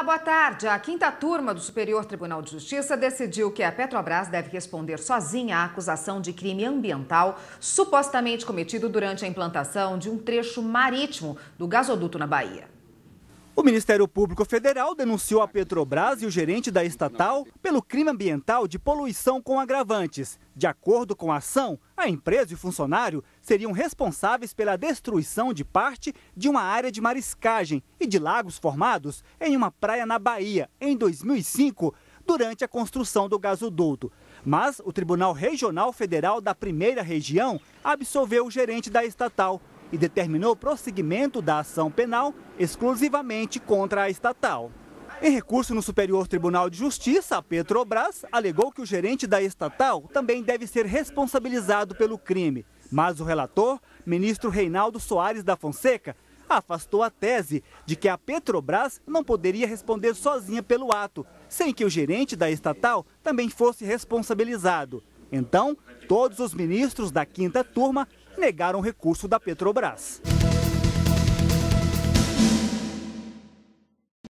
Olá, boa tarde. A quinta turma do Superior Tribunal de Justiça decidiu que a Petrobras deve responder sozinha à acusação de crime ambiental supostamente cometido durante a implantação de um trecho marítimo do gasoduto na Bahia. O Ministério Público Federal denunciou a Petrobras e o gerente da estatal pelo crime ambiental de poluição com agravantes. De acordo com a ação, a empresa e o funcionário seriam responsáveis pela destruição de parte de uma área de mariscagem e de lagos formados em uma praia na Bahia, em 2005, durante a construção do gasoduto. Mas o Tribunal Regional Federal da Primeira Região absolveu o gerente da estatal, e determinou o prosseguimento da ação penal exclusivamente contra a estatal. Em recurso no Superior Tribunal de Justiça, a Petrobras alegou que o gerente da estatal também deve ser responsabilizado pelo crime. Mas o relator, ministro Reinaldo Soares da Fonseca, afastou a tese de que a Petrobras não poderia responder sozinha pelo ato, sem que o gerente da estatal também fosse responsabilizado. Então, todos os ministros da quinta turma negaram o recurso da Petrobras.